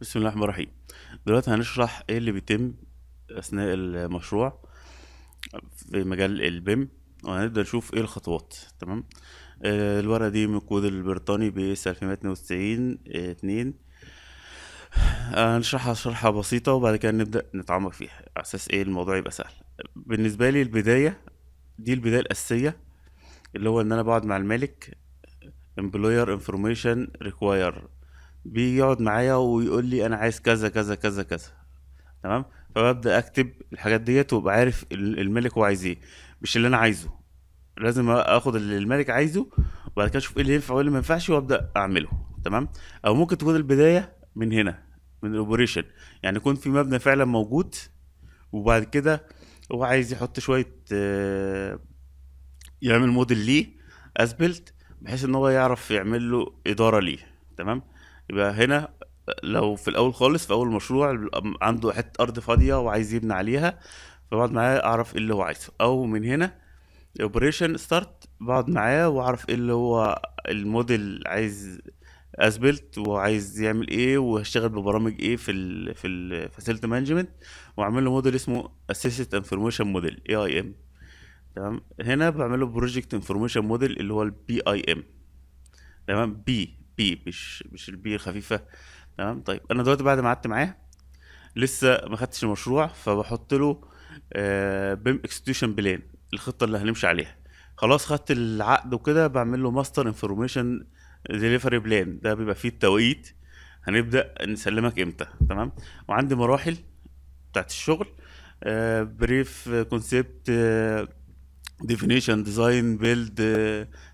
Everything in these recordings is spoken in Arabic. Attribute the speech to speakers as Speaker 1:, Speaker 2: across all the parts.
Speaker 1: بسم الله الرحمن الرحيم دلوقتي هنشرح ايه اللي بيتم اثناء المشروع في مجال البيم وهنبدا نشوف ايه الخطوات تمام آه، الورقه دي من الكود البريطاني ب اس 2 آه، هنشرحها شرحة بسيطة وبعد كده نبدأ نتعمق فيها على أساس إيه الموضوع يبقى سهل بالنسبة لي البداية دي البداية الأساسية اللي هو إن أنا بقعد مع المالك employer information require بيجي يقعد معايا ويقول لي انا عايز كذا كذا كذا كذا تمام فببدا اكتب الحاجات ديت وابقى عارف الملك هو عايز ايه مش اللي انا عايزه لازم اخد اللي الملك عايزه وبعد كده اشوف ايه اللي ينفع وايه اللي ما ينفعش وابدا اعمله تمام او ممكن تكون البدايه من هنا من الاوبريشن يعني يكون في مبنى فعلا موجود وبعد كده هو عايز يحط شويه آه، يعمل موديل ليه اسبلت بحيث ان هو يعرف يعمل له اداره ليه تمام يبقى هنا لو في الاول خالص في اول مشروع عنده حته ارض فاضيه وعايز يبني عليها فبقعد معاه اعرف ايه اللي هو عايزه او من هنا اوبريشن ستارت بقعد معاه واعرف ايه اللي هو الموديل عايز اسبلت وعايز يعمل ايه وهشتغل ببرامج ايه في الـ في الفاسيلتي مانجمنت واعمل له موديل اسمه اسيست انفورميشن موديل اي اي ام تمام هنا بعمل له بروجكت انفورميشن موديل اللي هو البي اي ام تمام بي بي مش مش البي الخفيفه تمام طيب انا دلوقتي بعد ما قعدت معاه لسه ما خدتش المشروع فبحط له آه، بيم اكستيوشن بلان الخطه اللي هنمشي عليها خلاص خدت العقد وكده بعمل له ماستر انفورميشن ديليفري بلان ده بيبقى فيه التوقيت هنبدا نسلمك امتى تمام وعندي مراحل بتاعت الشغل بريف آه، كونسيبت ديفينيشن ديزاين بيلد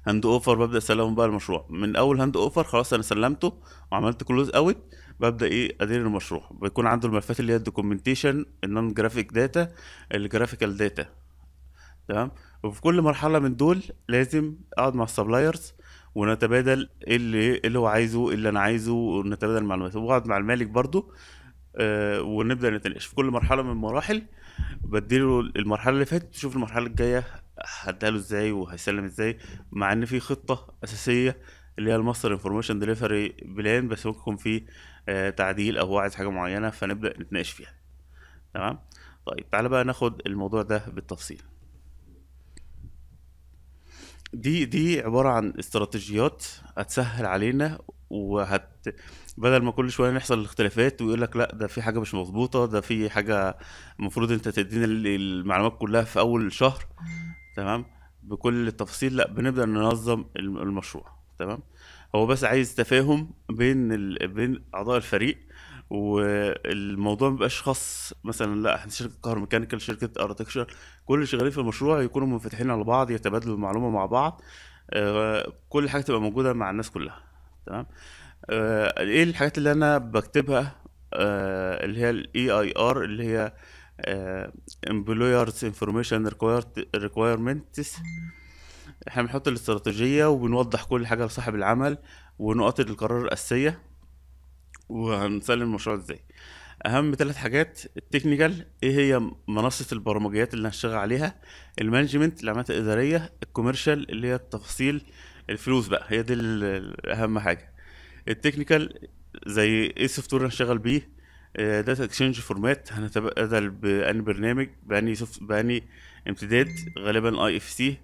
Speaker 1: هاند اوفر ببدا اسلمه بقى المشروع من اول هاند اوفر خلاص انا سلمته وعملت كلوز اوت ببدا ايه ادير المشروع بيكون عنده الملفات اللي هي الدوكيومنتيشن النون جرافيك داتا الجرافيكال داتا تمام وفي كل مرحله من دول لازم اقعد مع السبلايرز ونتبادل ايه اللي اللي هو عايزه اللي انا عايزه ونتبادل المعلومات وبقعد مع المالك برضو آه ونبدا نتناقش في كل مرحله من المراحل بديله المرحله اللي فاتت تشوف المرحله الجايه هداله ازاي وهيسلم ازاي مع ان في خطه اساسيه اللي هي الماستر انفورميشن ديليفري بلان بس ممكن يكون في آه، تعديل او هو عايز حاجه معينه فنبدا نتناقش فيها تمام طيب تعالى بقى ناخد الموضوع ده بالتفصيل دي دي عباره عن استراتيجيات هتسهل علينا وهت بدل ما كل شويه نحصل الاختلافات ويقول لك لا ده في حاجه مش مظبوطه ده في حاجه المفروض انت تدينا المعلومات كلها في اول شهر تمام بكل التفاصيل لا بنبدا ننظم المشروع تمام هو بس عايز تفاهم بين ال... بين اعضاء الفريق والموضوع ما بيبقاش خاص مثلا لا احنا شركه كهر ميكانيكال شركه ارتكشر كل اللي شغالين في المشروع يكونوا منفتحين على بعض يتبادلوا المعلومه مع بعض آه كل حاجه تبقى موجوده مع الناس كلها تمام آه ايه الحاجات اللي انا بكتبها آه اللي هي الاي اي ار اللي هي امبلويرز انفورميشن ريكويرمنتس احنا بنحط الاستراتيجية وبنوضح كل حاجة لصاحب العمل ونقط القرار الأساسية وهنسلم المشروع ازاي اهم ثلاث حاجات التكنيكال ايه هي منصه البرمجيات اللي هنشتغل عليها المانجمنت العمليات الاداريه الكوميرشال اللي هي التفاصيل الفلوس بقى هي دي اهم حاجه التكنيكال زي ايه السوفت وير هنشتغل بيه داتا اكسشينج فورمات هنتبادل بأني برنامج بأني سوفت بأني امتداد غالبا اي اف سي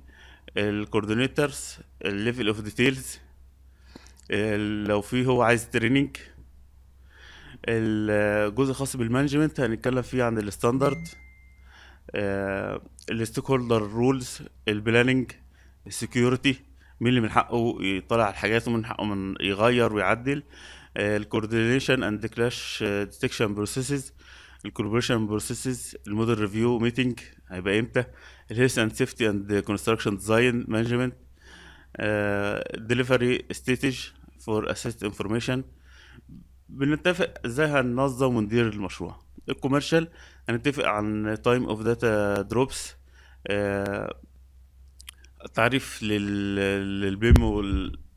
Speaker 1: الكوردينيترز الليفل اوف ديتيلز لو في هو عايز تريننج الجزء الخاص بالمانجمنت هنتكلم فيه عن الستاندرد الستيك هولدر رولز البلاننج السكيورتي مين اللي من حقه يطلع الحاجات ومن حقه من يغير ويعدل الكوردينيشن اند كلاش ديتكشن بروسيسز الكوربريشن بروسيسز المودل ريفيو ميتنج هيبقى امتى الهيلث اند سيفتي اند كونستراكشن ديزاين مانجمنت ديليفري ستيتج فور اسيست انفورميشن بنتفق ازاي هننظم وندير المشروع الكوميرشال هنتفق عن تايم اوف داتا دروبس تعريف للبيم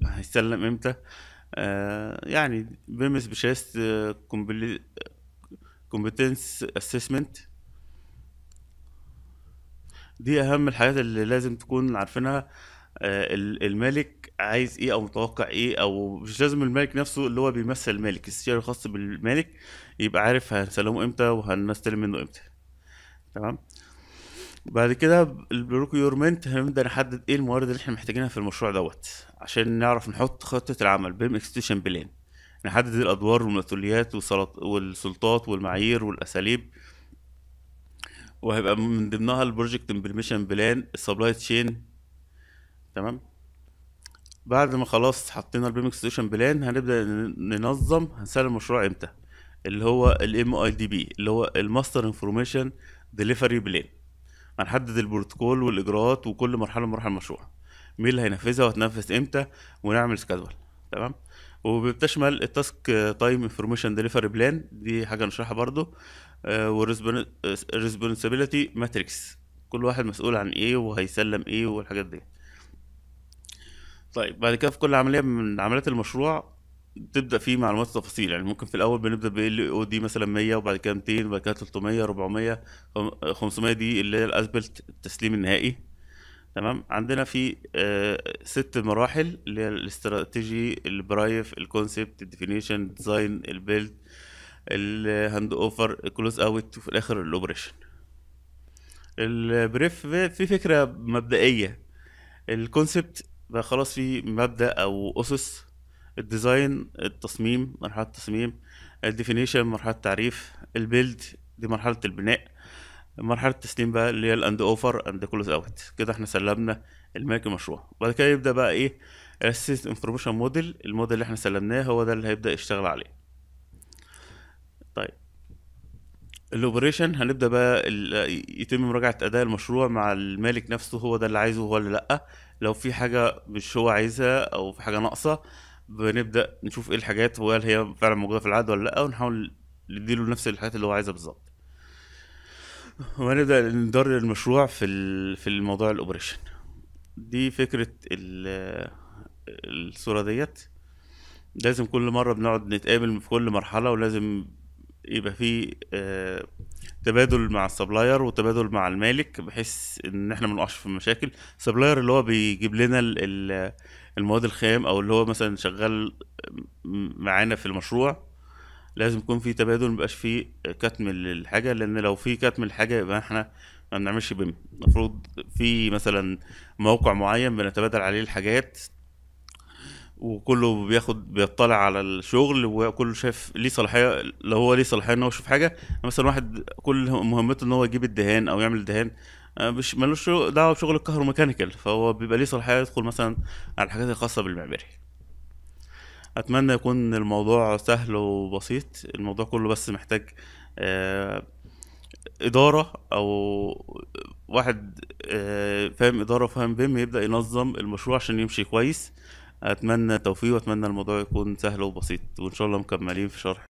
Speaker 1: هيسلم امتى آه آه، يعني بيمس بشيست كومبتنس اسسمنت دي اهم الحاجات اللي لازم تكون عارفينها آه، المالك عايز ايه او متوقع ايه او مش لازم المالك نفسه اللي هو بيمثل المالك السير الخاص بالمالك يبقى عارف هنسلمه امتى وهنستلم منه امتى تمام بعد كده البروكيورمنت هنبدا نحدد ايه الموارد اللي احنا محتاجينها في المشروع دوت عشان نعرف نحط خطه العمل بيم اكستيشن بلان نحدد الادوار والمسؤوليات والسلطات والمعايير والاساليب وهيبقى من ضمنها البروجكت امبلميشن بلان السبلاي تشين تمام بعد ما خلاص حطينا البيم اكستيشن بلان هنبدا ننظم هنسلم المشروع امتى اللي هو الام اي دي بي اللي هو الماستر انفورميشن ديليفري بلان هنحدد البروتوكول والاجراءات وكل مرحله من مراحل المشروع مين اللي هينفذها وهتنفذ امتى ونعمل سكادول تمام وبتشمل التاسك تايم انفورميشن ديليفري بلان دي حاجه نشرحها برضو آه، والريسبونسابيلتي آه، ماتريكس كل واحد مسؤول عن ايه وهيسلم ايه والحاجات دي طيب بعد كده في كل عمليه من عمليات المشروع تبدا فيه معلومات تفاصيل يعني ممكن في الاول بنبدا بال او دي مثلا 100 وبعد كده 200 وبعد كده 300 400 500 دي اللي هي الاسبلت التسليم النهائي تمام عندنا في آه، ست مراحل اللي هي الاستراتيجي البرايف الكونسبت الديفينيشن ديزاين البيلد الهاند اوفر الكلوز اوت وفي الاخر الاوبريشن البريف في فكره مبدئيه الكونسبت بقى خلاص في مبدا او اسس الديزاين التصميم مرحله التصميم الديفينيشن مرحله التعريف البيلد دي مرحله البناء مرحله التسليم بقى اللي هي الاند اوفر اند كلوز اوت كده احنا سلمنا الملك المشروع وبعد كده يبدا بقى ايه الاسيست انفورميشن موديل الموديل اللي احنا سلمناه هو ده اللي هيبدا يشتغل عليه طيب الاوبريشن هنبدا بقى يتم مراجعه اداء المشروع مع المالك نفسه هو ده اللي عايزه هو اللي لا لو في حاجه مش هو عايزها او في حاجه ناقصه بنبدا نشوف ايه الحاجات وهل هي فعلا موجوده في العقد ولا لا ونحاول نديله نفس الحاجات اللي هو عايزها بالظبط وهنبدا ندار المشروع في في الموضوع الاوبريشن دي فكره الصوره ديت لازم كل مره بنقعد نتقابل في كل مرحله ولازم يبقى في آه، تبادل مع السبلاير وتبادل مع المالك بحيث ان احنا ما في مشاكل السبلاير اللي هو بيجيب لنا ال المواد الخام او اللي هو مثلا شغال معانا في المشروع لازم يكون في تبادل ميبقاش في كتم للحاجه لان لو في كتم للحاجه يبقى احنا ما بنعملش بيم المفروض في مثلا موقع معين بنتبادل عليه الحاجات وكله بياخد بيطلع على الشغل وكله شايف ليه صلاحيه لو هو ليه صلاحيه ان هو يشوف حاجه مثلا واحد كل مهمته ان هو يجيب الدهان او يعمل الدهان آه، مش ملوش دعوه بشغل الكهروميكانيكال فهو بيبقى ليه صلاحيه يدخل مثلا على الحاجات الخاصه بالمعماري اتمنى يكون الموضوع سهل وبسيط الموضوع كله بس محتاج آه، اداره او واحد آه، فاهم اداره وفاهم بيم يبدا ينظم المشروع عشان يمشي كويس اتمنى التوفيق واتمنى الموضوع يكون سهل وبسيط وان شاء الله مكملين في شرح